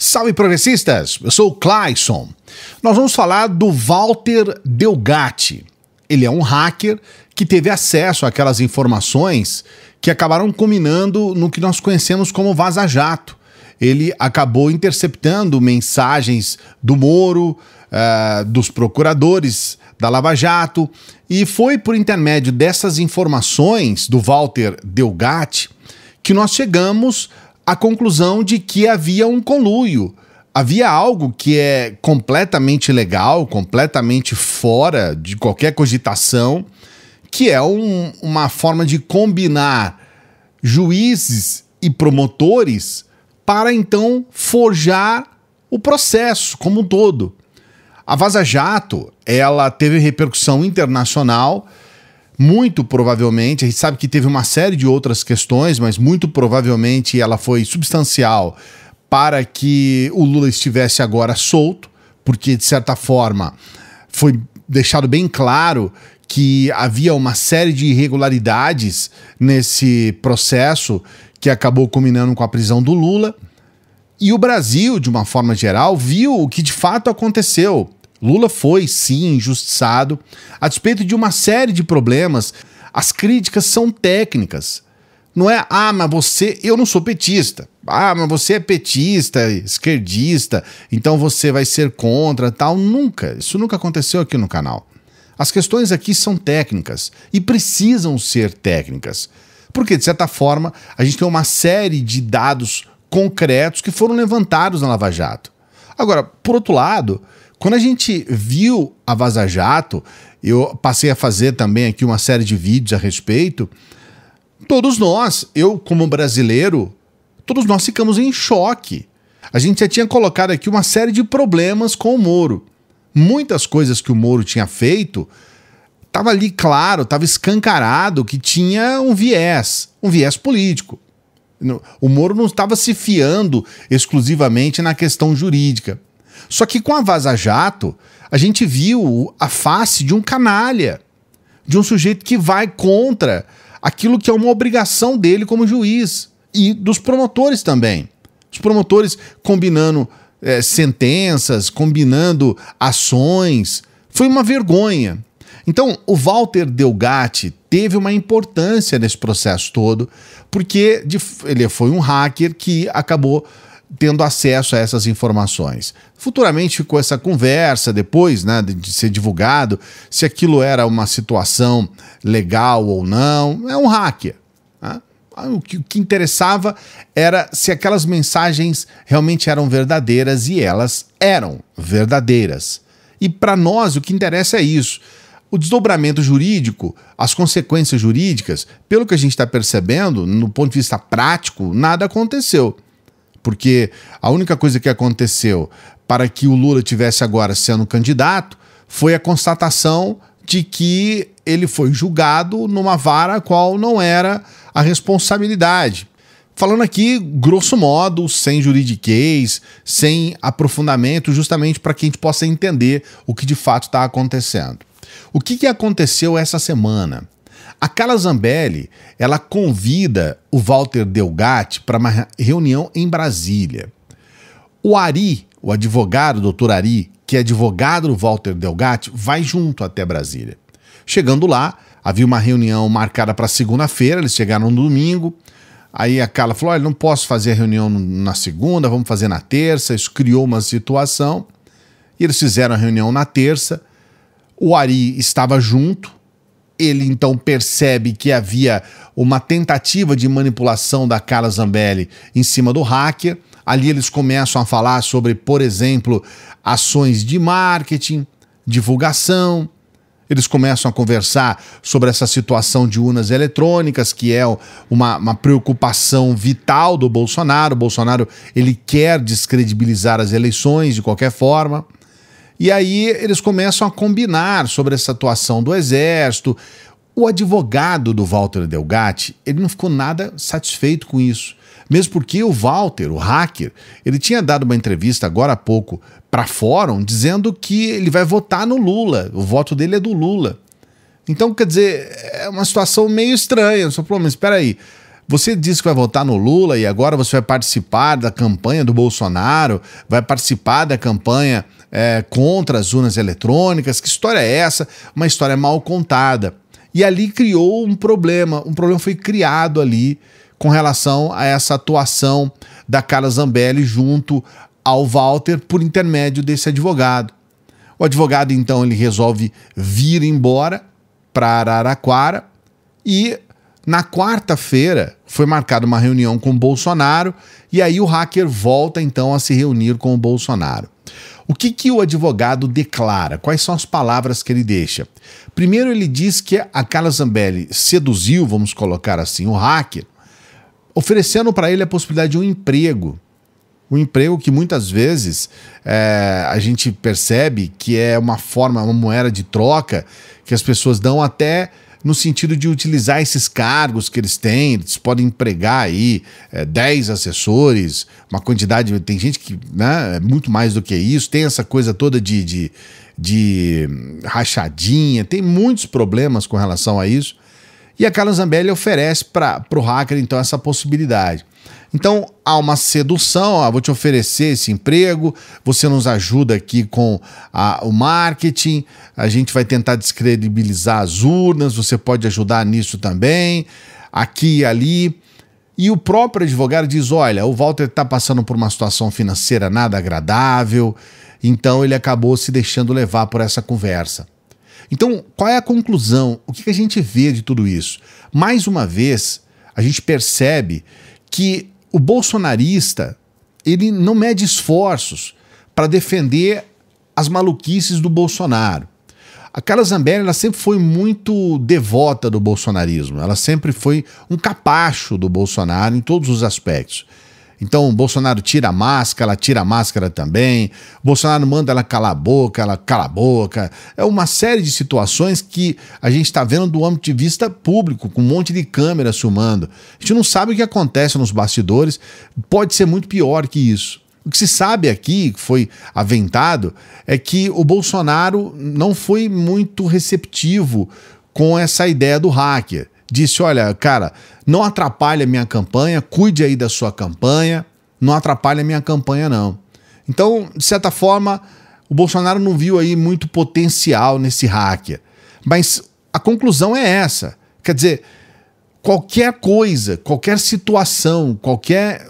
Salve progressistas, eu sou o Clayson. Nós vamos falar do Walter Delgatti. Ele é um hacker que teve acesso àquelas informações que acabaram culminando no que nós conhecemos como Vaza Jato. Ele acabou interceptando mensagens do Moro, uh, dos procuradores da Lava Jato, e foi por intermédio dessas informações do Walter Delgatti que nós chegamos a conclusão de que havia um conluio. Havia algo que é completamente legal, completamente fora de qualquer cogitação, que é um, uma forma de combinar juízes e promotores para então forjar o processo como um todo. A Vaza Jato, ela teve repercussão internacional, muito provavelmente, a gente sabe que teve uma série de outras questões, mas muito provavelmente ela foi substancial para que o Lula estivesse agora solto, porque de certa forma foi deixado bem claro que havia uma série de irregularidades nesse processo que acabou culminando com a prisão do Lula. E o Brasil, de uma forma geral, viu o que de fato aconteceu. Lula foi, sim, injustiçado. A despeito de uma série de problemas, as críticas são técnicas. Não é, ah, mas você, eu não sou petista. Ah, mas você é petista, esquerdista, então você vai ser contra, tal. Nunca, isso nunca aconteceu aqui no canal. As questões aqui são técnicas e precisam ser técnicas. Porque, de certa forma, a gente tem uma série de dados concretos que foram levantados na Lava Jato. Agora, por outro lado, quando a gente viu a Vaza Jato, eu passei a fazer também aqui uma série de vídeos a respeito. Todos nós, eu como brasileiro, todos nós ficamos em choque. A gente já tinha colocado aqui uma série de problemas com o Moro. Muitas coisas que o Moro tinha feito estava ali claro, estava escancarado que tinha um viés, um viés político. O Moro não estava se fiando exclusivamente na questão jurídica. Só que com a Vaza Jato, a gente viu a face de um canalha, de um sujeito que vai contra aquilo que é uma obrigação dele como juiz e dos promotores também. Os promotores combinando é, sentenças, combinando ações. Foi uma vergonha. Então, o Walter Delgatti teve uma importância nesse processo todo, porque ele foi um hacker que acabou tendo acesso a essas informações. Futuramente ficou essa conversa depois, né, de ser divulgado, se aquilo era uma situação legal ou não. É um hacker. Né? Ah, o que interessava era se aquelas mensagens realmente eram verdadeiras e elas eram verdadeiras. E para nós o que interessa é isso. O desdobramento jurídico, as consequências jurídicas, pelo que a gente está percebendo, no ponto de vista prático, nada aconteceu. Porque a única coisa que aconteceu para que o Lula tivesse agora sendo candidato foi a constatação de que ele foi julgado numa vara a qual não era a responsabilidade. Falando aqui, grosso modo, sem juridiquês, sem aprofundamento, justamente para que a gente possa entender o que de fato está acontecendo. O que, que aconteceu essa semana? A Carla Zambelli, ela convida o Walter Delgatti para uma reunião em Brasília. O Ari, o advogado, o doutor Ari, que é advogado do Walter Delgatti, vai junto até Brasília. Chegando lá, havia uma reunião marcada para segunda-feira, eles chegaram no domingo. Aí a Carla falou: Olha, não posso fazer a reunião na segunda, vamos fazer na terça. Isso criou uma situação. E eles fizeram a reunião na terça. O Ari estava junto, ele então percebe que havia uma tentativa de manipulação da Carla Zambelli em cima do hacker. Ali eles começam a falar sobre, por exemplo, ações de marketing, divulgação. Eles começam a conversar sobre essa situação de urnas eletrônicas, que é uma, uma preocupação vital do Bolsonaro. O Bolsonaro ele quer descredibilizar as eleições de qualquer forma. E aí eles começam a combinar sobre essa atuação do exército. O advogado do Walter Delgatti, ele não ficou nada satisfeito com isso. Mesmo porque o Walter, o hacker, ele tinha dado uma entrevista agora há pouco para Fórum dizendo que ele vai votar no Lula, o voto dele é do Lula. Então, quer dizer, é uma situação meio estranha. Só falou, mas espera aí, você disse que vai votar no Lula e agora você vai participar da campanha do Bolsonaro, vai participar da campanha é, contra as urnas eletrônicas. Que história é essa? Uma história mal contada. E ali criou um problema. Um problema foi criado ali com relação a essa atuação da Carla Zambelli junto ao Walter por intermédio desse advogado. O advogado então ele resolve vir embora para Araraquara e na quarta-feira foi marcada uma reunião com o Bolsonaro e aí o hacker volta então a se reunir com o Bolsonaro. O que, que o advogado declara? Quais são as palavras que ele deixa? Primeiro, ele diz que a Carla Zambelli seduziu, vamos colocar assim, o hacker, oferecendo para ele a possibilidade de um emprego. Um emprego que muitas vezes é, a gente percebe que é uma forma, uma moeda de troca que as pessoas dão até no sentido de utilizar esses cargos que eles têm, eles podem empregar aí é, eh, 10 assessores, uma quantidade, tem gente que né, é muito mais do que isso, tem essa coisa toda de, de, de rachadinha, tem muitos problemas com relação a isso. E a Carla Zambelli oferece para o hacker, então, essa possibilidade. Então há uma sedução, ó, vou te oferecer esse emprego, você nos ajuda aqui com a, o marketing, a gente vai tentar descredibilizar as urnas, você pode ajudar nisso também, aqui e ali. E o próprio advogado diz: olha, o Walter está passando por uma situação financeira nada agradável, então ele acabou se deixando levar por essa conversa. Então, qual é a conclusão? O que a gente vê de tudo isso? Mais uma vez, a gente percebe que o bolsonarista ele não mede esforços para defender as maluquices do Bolsonaro. A Carla Zambelli ela sempre foi muito devota do bolsonarismo, ela sempre foi um capacho do Bolsonaro em todos os aspectos. Então, o Bolsonaro tira a máscara, ela tira a máscara também. Bolsonaro manda ela calar a boca, ela cala a boca. É uma série de situações que a gente está vendo do âmbito de vista público, com um monte de câmeras sumando. A gente não sabe o que acontece nos bastidores. Pode ser muito pior que isso. O que se sabe aqui, que foi aventado, é que o Bolsonaro não foi muito receptivo com essa ideia do hacker disse: olha, cara, não atrapalha a minha campanha, cuide aí da sua campanha, não atrapalha a minha campanha, não. Então, de certa forma, o Bolsonaro não viu aí muito potencial nesse hacker. Mas a conclusão é essa. Quer dizer, qualquer coisa, qualquer situação, qualquer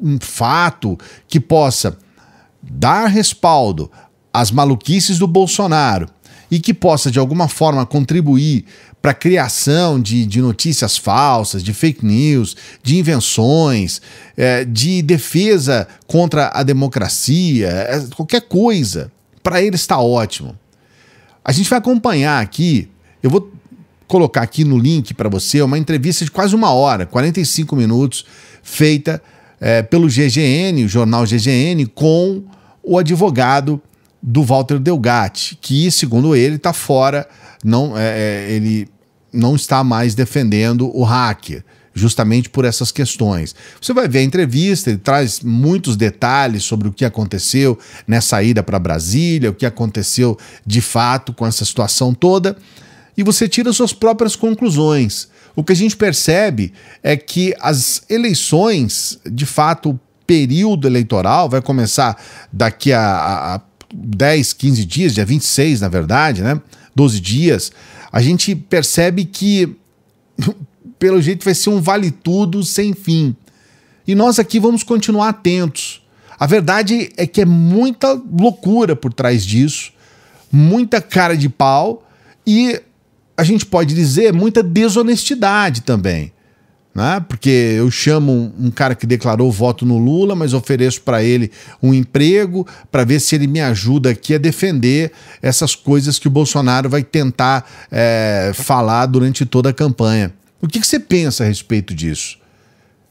hum, fato que possa dar respaldo às maluquices do Bolsonaro e que possa, de alguma forma, contribuir para a criação de, de notícias falsas, de fake news, de invenções, é, de defesa contra a democracia, é, qualquer coisa, para ele está ótimo. A gente vai acompanhar aqui, eu vou colocar aqui no link para você uma entrevista de quase uma hora, 45 minutos, feita é, pelo GGN, o jornal GGN, com o advogado do Walter Delgatti, que, segundo ele, está fora, não, é, é, ele não está mais defendendo o hacker, justamente por essas questões. Você vai ver a entrevista, ele traz muitos detalhes sobre o que aconteceu nessa ida para Brasília, o que aconteceu de fato com essa situação toda, e você tira suas próprias conclusões. O que a gente percebe é que as eleições, de fato, o período eleitoral vai começar daqui a, a 10, 15 dias, dia 26, na verdade, né? 12 dias, a gente percebe que, pelo jeito, vai ser um vale tudo sem fim. E nós aqui vamos continuar atentos. A verdade é que é muita loucura por trás disso, muita cara de pau e a gente pode dizer muita desonestidade também né? porque eu chamo um, cara que declarou voto no Lula, mas ofereço para ele um emprego para ver se ele me ajuda aqui a defender essas coisas que o Bolsonaro vai tentar é, falar durante toda a campanha. O que, que você pensa a respeito disso?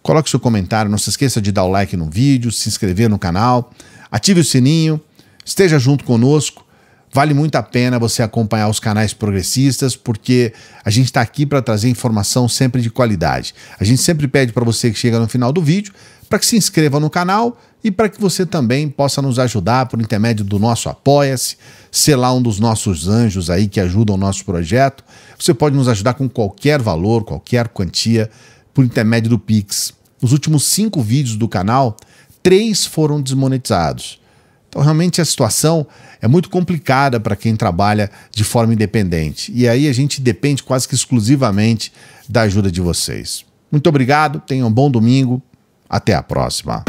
Coloque seu comentário, não se esqueça de dar o like no vídeo, se inscrever no canal, ative o sininho, esteja junto conosco Vale muito a pena você acompanhar os canais progressistas, porque a gente está aqui para trazer informação sempre de qualidade. A gente sempre pede para você que chega no final do vídeo para que se inscreva no canal e para que você também possa nos ajudar por intermédio do nosso Apoia-se, ser lá um dos nossos anjos aí que ajudam o nosso projeto. Você pode nos ajudar com qualquer valor, qualquer quantia, por intermédio do Pix. Nos últimos cinco vídeos do canal, três foram desmonetizados. Então, realmente, a situação é muito complicada para quem trabalha de forma independente. E aí a gente depende quase que exclusivamente da ajuda de vocês. Muito obrigado, tenham um bom domingo, até a próxima.